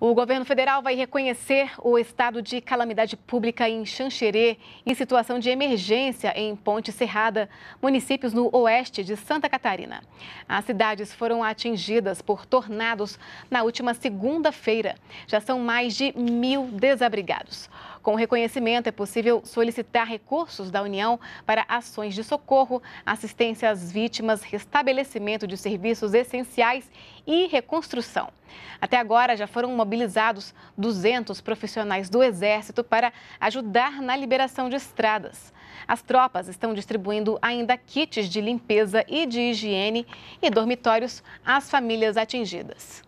O governo federal vai reconhecer o estado de calamidade pública em Xanxerê e situação de emergência em Ponte Serrada, municípios no oeste de Santa Catarina. As cidades foram atingidas por tornados na última segunda-feira. Já são mais de mil desabrigados. Com o reconhecimento, é possível solicitar recursos da União para ações de socorro, assistência às vítimas, restabelecimento de serviços essenciais e reconstrução. Até agora, já foram mobilizados 200 profissionais do Exército para ajudar na liberação de estradas. As tropas estão distribuindo ainda kits de limpeza e de higiene e dormitórios às famílias atingidas.